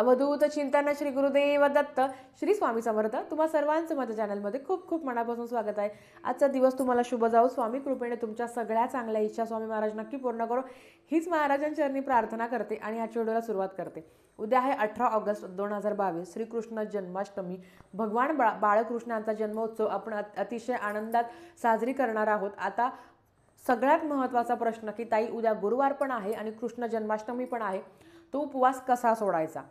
अवधूत चिंतन श्री गुरुदेव दत्त श्री स्वामी समर्थ तुम्हा सर्वांचं माझ्या चॅनलमध्ये खूप खूप मनापासून स्वागत आहे आजचा दिवस तुम्हाला शुभ जाऊ स्वामी कृपेने तुमच्या सगळ्या चांगल्या इच्छा स्वामी महाराज नक्की पूर्ण करो हीच महाराजांच्यानी प्रार्थना करते आणि आजच्या व्हिडिओला सुरुवात करते उद्या आहे अठरा ऑगस्ट दोन हजार बावीस श्रीकृष्ण जन्माष्टमी भगवान बा बाळकृष्णांचा जन्मोत्सव आपण अतिशय आनंदात साजरी करणार आहोत आता सगळ्यात महत्त्वाचा प्रश्न की ताई उद्या गुरुवार पण आहे आणि कृष्ण जन्माष्टमी पण आहे तो उपवास कसा सोडायचा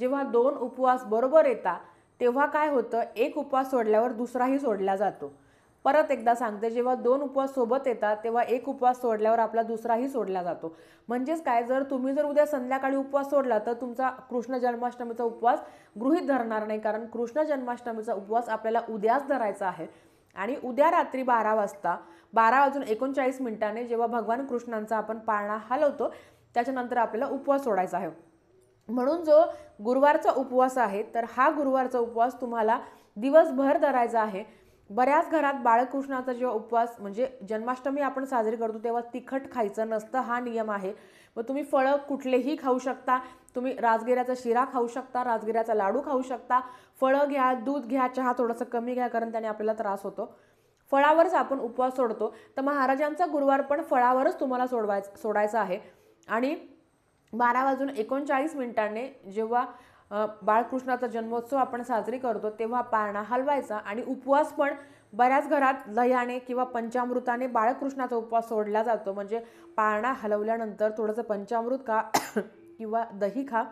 जेव्हा दोन उपवास बरोबर येतात तेव्हा काय होतं एक उपवास सोडल्यावर दुसराही सोडला जातो परत एकदा सांगते जेव्हा दोन उपवास सोबत येतात तेव्हा एक उपवास सोडल्यावर आपला दुसराही सोडला जातो म्हणजेच काय जर तुम्ही जर उद्या संध्याकाळी उपवास सोडला तर तुमचा कृष्ण जन्माष्टमीचा उपवास गृहित धरणार नाही कारण कृष्ण जन्माष्टमीचा उपवास आपल्याला उद्याच धरायचा आहे आणि उद्या रात्री बारा वाजता बारा वाजून एकोणचाळीस मिनिटाने जेव्हा भगवान कृष्णांचा आपण पाळणा हलवतो त्याच्यानंतर आपल्याला उपवास सोडायचा आहे म्हणून जो गुरुवारचा उपवास आहे तर हा गुरुवारचा उपवास तुम्हाला दिवसभर धरायचा आहे बऱ्याच घरात बाळकृष्णाचा जेव्हा उपवास म्हणजे जन्माष्टमी आपण साजरी करतो तेव्हा तिखट खायचं नसतं हा नियम आहे मग तुम्ही फळं कुठलेही खाऊ शकता तुम्ही राजगिऱ्याचा शिरा खाऊ शकता राजगिऱ्याचा लाडू खाऊ शकता फळं घ्या दूध घ्या चहा थोडंसं कमी घ्या कारण त्याने आपल्याला त्रास होतो फळावरच आपण उपवास सोडतो तर महाराजांचा गुरुवार पण फळावरच तुम्हाला सोडवाय सोडायचा आहे आणि बारा वाजून एकोणचाळीस मिनिटांनी जेव्हा बाळकृष्णाचा जन्मोत्सव आपण साजरी करतो तेव्हा पाळणा हलवायचा आणि उपवास पण बऱ्याच घरात लयाने किंवा पंचामृताने बाळकृष्णाचा उपवास सोडला जातो म्हणजे पाळणा हलवल्यानंतर थोडंसं पंचामृत खा किंवा दही खा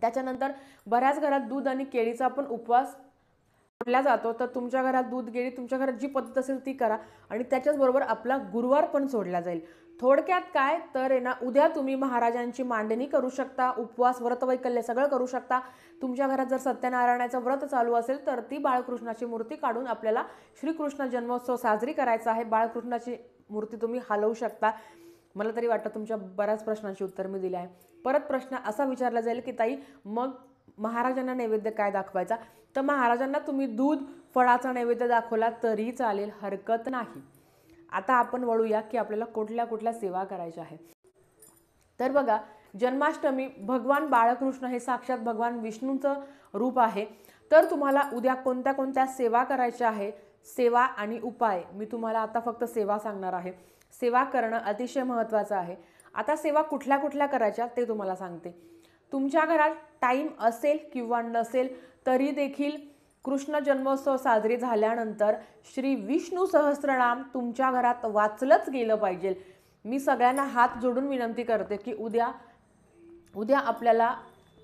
त्याच्यानंतर बऱ्याच घरात दूध आणि केळीचा पण उपवास सोडला जातो तर तुमच्या घरात दूध केळी तुमच्या घरात जी पद्धत असेल ती करा आणि त्याच्याचबरोबर आपला गुरुवार पण सोडला जाईल थोडक्यात काय तर आहे ना उद्या तुम्ही महाराजांची मांडणी करू शकता उपवास व्रत सगळं करू शकता तुमच्या घरात जर सत्यनारायणाचं व्रत चालू असेल तर ती बाळकृष्णाची मूर्ती काढून आपल्याला श्रीकृष्ण जन्मोत्सव साजरी करायचा आहे बाळकृष्णाची मूर्ती तुम्ही हलवू शकता मला तरी वाटतं तुमच्या बऱ्याच प्रश्नांची उत्तर मी दिली आहे परत प्रश्न असा विचारला जाईल की ताई मग महाराजांना नैवेद्य काय दाखवायचा तर महाराजांना तुम्ही दूध फळाचा नैवेद्य दाखवला तरी चालेल हरकत नाही आता आपण वळूया की आपल्याला कुठल्या कुठल्या सेवा करायच्या आहे तर बघा जन्माष्टमी भगवान बाळकृष्ण हे साक्षात भगवान विष्णूचं रूप आहे तर तुम्हाला उद्या कोणत्या कोणत्या सेवा करायच्या आहे सेवा आणि उपाय मी तुम्हाला आता फक्त सेवा सांगणार आहे सेवा करणं अतिशय महत्त्वाचं आहे आता सेवा कुठल्या कुठल्या करायच्या ते तुम्हाला सांगते तुमच्या घरात टाईम असेल किंवा नसेल तरी देखील कृष्ण जन्मोत्सव साजरी झाल्यानंतर श्री विष्णू सहस्रनाम तुमच्या घरात वाचलंच गेलं पाहिजे मी सगळ्यांना हात जोडून विनंती करते की उद्या उद्या आपल्याला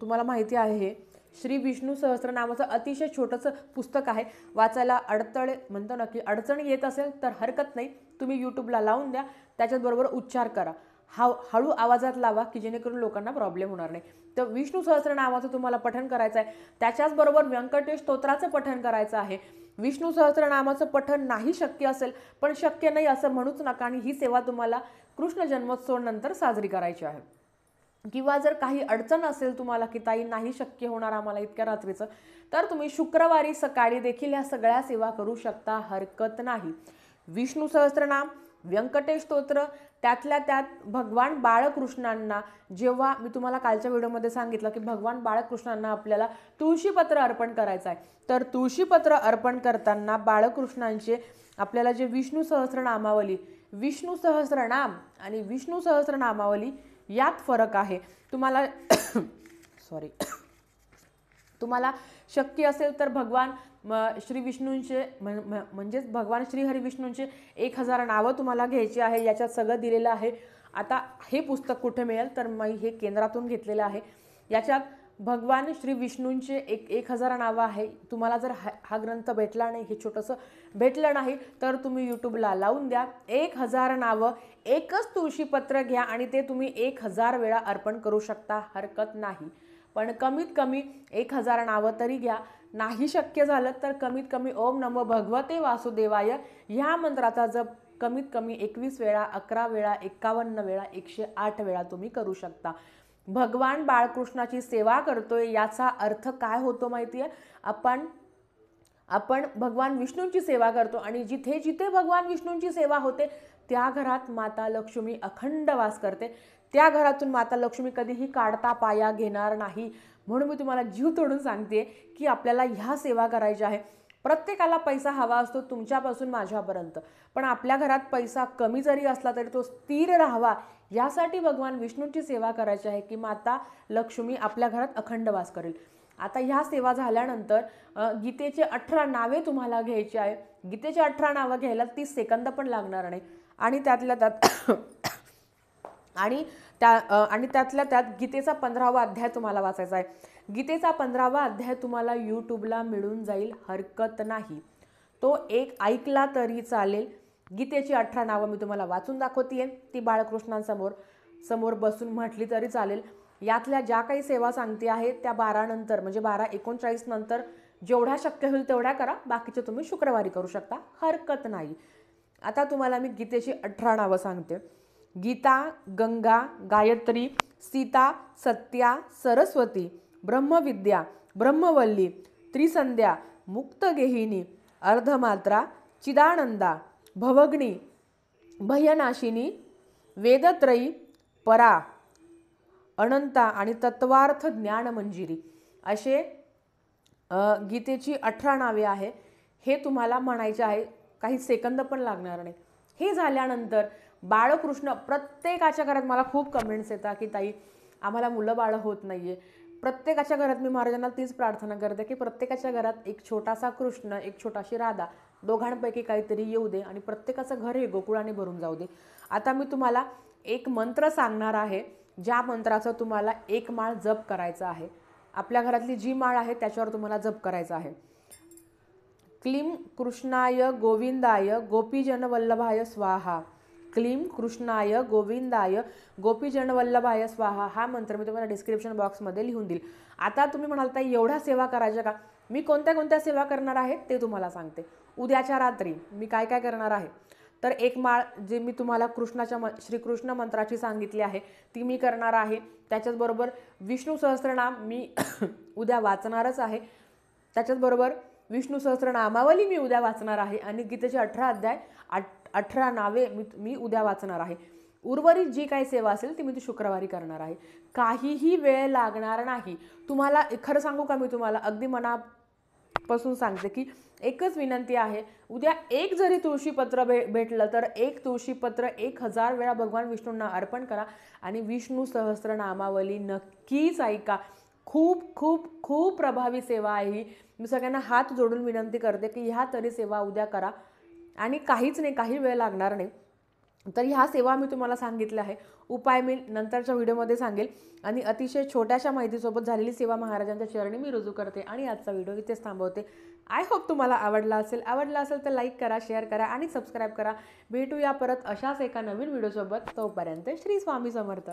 तुम्हाला माहिती आहे श्री विष्णू सहस्रनामाचं अतिशय छोटंसं पुस्तक आहे वाचायला अडथळे म्हणतो ना की अडचण येत असेल तर हरकत नाही तुम्ही यूट्यूबला लावून द्या त्याच्याचबरोबर उच्चार करा हा हळू आवाजात लावा की जेणेकरून लोकांना प्रॉब्लेम होणार नाही तर विष्णू सहस्रनामाचं तुम्हाला पठण करायचं आहे त्याच्याचबरोबर व्यंकटेश स्तोत्राचं पठण करायचं आहे विष्णू सहस्रनामाचं पठण नाही शक्य असेल पण शक्य नाही असं म्हणूच नका आणि ही सेवा तुम्हाला कृष्ण जन्मोत्सवानंतर साजरी करायची आहे किंवा जर काही अडचण असेल तुम्हाला की ताई नाही शक्य होणार आम्हाला इतक्या रात्रीचं तर तुम्ही शुक्रवारी सकाळी देखील ह्या सगळ्या सेवा करू शकता हरकत नाही विष्णू सहस्रनाम व्यंकटेश स्तोत्र त्यातल्या त्यात भगवान बाळकृष्णांना जेव्हा मी तुम्हाला कालच्या व्हिडिओमध्ये सांगितलं की भगवान बाळकृष्णांना आपल्याला तुळशीपत्र अर्पण करायचं आहे तर तुळशीपत्र अर्पण करताना बाळकृष्णांचे आपल्याला जे विष्णू सहस्रनामावली विष्णू सहस्रनाम आणि विष्णू नामावली यात फरक आहे तुम्हाला सॉरी तुम्हाला शक्य असेल तर भगवान मग श्री विष्णूंचे म्हणजेच भगवान श्री विष्णूंचे एक हजार नावं तुम्हाला घ्यायची आहे याच्यात सगळं दिलेलं आहे आता हे पुस्तक कुठे मिळेल तर मी हे केंद्रातून घेतलेलं आहे याच्यात भगवान श्री विष्णूंचे एक एक हजार नावं आहे तुम्हाला जर हा हा ग्रंथ भेटला नाही हे छोटंसं भेटलं नाही तर तुम्ही यूट्यूबला लावून द्या एक हजार नावं एकच तुळशीपत्र घ्या आणि ते तुम्ही एक हजार वेळा अर्पण करू शकता हरकत नाही पण कमीत कमी एक हजार नावं तरी घ्या नाही शक्य झालं तर कमीत कमी ओम नमो भगवते वासुदेवाय ह्या मंत्राचा जप कमीत कमी एकवीस वेळा अकरा वेळा एक्कावन्न वेळा एकशे आठ वेळा तुम्ही करू शकता भगवान बाळकृष्णाची सेवा करतोय याचा अर्थ काय होतो माहिती आहे आपण आपण भगवान विष्णूंची सेवा करतो आणि जिथे जिथे भगवान विष्णूंची सेवा होते त्या घरात माता लक्ष्मी अखंड वास करते त्या घरातून माता लक्ष्मी कधीही काढता पाया घेणार नाही म्हणून मी तुम्हाला जीव तोडून सांगते की आपल्याला ह्या सेवा करायच्या आहे प्रत्येकाला पैसा हवा असतो तुमच्यापासून माझ्यापर्यंत पण आपल्या घरात पैसा कमी जरी असला तरी तो स्थिर राहावा यासाठी भगवान विष्णूंची सेवा करायची आहे की माता लक्ष्मी आपल्या घरात अखंड वास करेल आता ह्या सेवा झाल्यानंतर गीतेचे अठरा नावे तुम्हाला घ्यायची आहे गीतेचे अठरा नावं घ्यायला तीस सेकंद पण लागणार नाही आणि त्यातल्या त्यात आणि त्या आणि त्यातल्या त्यात गीतेचा पंधरावा अध्याय तुम्हाला वाचायचा आहे गीतेचा पंधरावा अध्याय तुम्हाला यूट्यूबला मिळून जाईल हरकत नाही तो एक ऐकला तरी चालेल गीतेची अठरा नावं मी तुम्हाला वाचून दाखवते ती बाळकृष्णांसमोर समोर बसून म्हटली तरी चालेल यातल्या ज्या काही सेवा सांगते आहेत त्या बारानंतर म्हणजे बारा एकोणचाळीस नंतर जेवढ्या शक्य होईल तेवढ्या करा बाकीचे तुम्ही शुक्रवारी करू शकता हरकत नाही आता तुम्हाला मी गीतेची अठरा नावं सांगते गीता गंगा गायत्री सीता सत्या सरस्वती ब्रह्मविद्या ब्रह्मवल्ली त्रिसंध्या मुक्तगेहिनी अर्धमात्रा चिदानंदा भवग्नी भयनाशिनी वेदत्रयी परा अनंता आणि तत्वार्थ ज्ञान मंजिरी असे गीतेची अठरा नावे आहे हे तुम्हाला म्हणायचे आहे काही सेकंद पण लागणार नाही हे झाल्यानंतर बाळकृष्ण प्रत्येकाच्या घरात मला खूप कमेंट्स येतात की ताई आम्हाला मुलं बाळं होत नाही आहे प्रत्येकाच्या घरात मी महाराजांना तीच प्रार्थना करते की प्रत्येकाच्या घरात एक छोटासा कृष्ण एक छोटाशी राधा दोघांपैकी काहीतरी येऊ दे आणि प्रत्येकाचं घर हे गोकुळाने भरून जाऊ दे आता मी तुम्हाला एक मंत्र सांगणार आहे ज्या मंत्राचं तुम्हाला एक माळ जप करायचा आहे आपल्या घरातली जी माळ आहे त्याच्यावर तुम्हाला जप करायचा आहे क्लीम कृष्णाय गोविंदाय गोपीजनवल्लभाय स्वाहा क्लीम कृष्णाय गोविंदाय वल्लभाय स्वाहा हा मंत्र मी तुम्हाला डिस्क्रिप्शन बॉक्समध्ये लिहून देईल आता तुम्ही म्हणाल तर एवढ्या सेवा करायच्या का मी कोणत्या कोणत्या सेवा करणार आहे ते तुम्हाला सांगते उद्याच्या रात्री मी काय काय करणार आहे तर एक माळ जे मी तुम्हाला कृष्णाच्या म श्रीकृष्ण मंत्राची सांगितली आहे ती मी करणार आहे त्याच्याचबरोबर विष्णू सहस्रनाम मी उद्या वाचणारच आहे त्याच्याचबरोबर विष्णू सहस्रनामावली मी उद्या वाचणार आहे आणि गीतेचे अठरा अध्याय आठ अठरा नावे मी मी उद्या वाचणार आहे उर्वरित जी काही सेवा असेल ती मी ती शुक्रवारी करणार आहे काहीही वेळ लागणार नाही तुम्हाला खरं सांगू का मी तुम्हाला अगदी मनापासून सांगते की एकच विनंती आहे उद्या एक जरी तुळशीपत्र भे भेटलं तर एक तुळशीपत्र एक हजार वेळा भगवान विष्णूंना अर्पण करा आणि विष्णू सहस्रनामावली नक्कीच ऐका खूप खूप खूप प्रभावी सेवा आहे ही मी सगळ्यांना हात जोडून विनंती करते की ह्या तरी सेवा उद्या करा आणि काहीच नाही काही वेळ लागणार नाही तर ह्या सेवा मी तुम्हाला सांगितल्या आहे उपाय मी नंतरच्या व्हिडिओमध्ये सांगेल आणि अतिशय छोट्याशा माहितीसोबत झालेली सेवा महाराजांच्या चरणी मी रुजू करते आणि आजचा व्हिडिओ इथेच थांबवते आय होप तुम्हाला आवडला असेल आवडला असेल तर लाईक करा शेअर करा आणि सबस्क्राईब करा भेटूया परत अशाच एका नवीन व्हिडिओसोबत तोपर्यंत श्री स्वामी समर्थ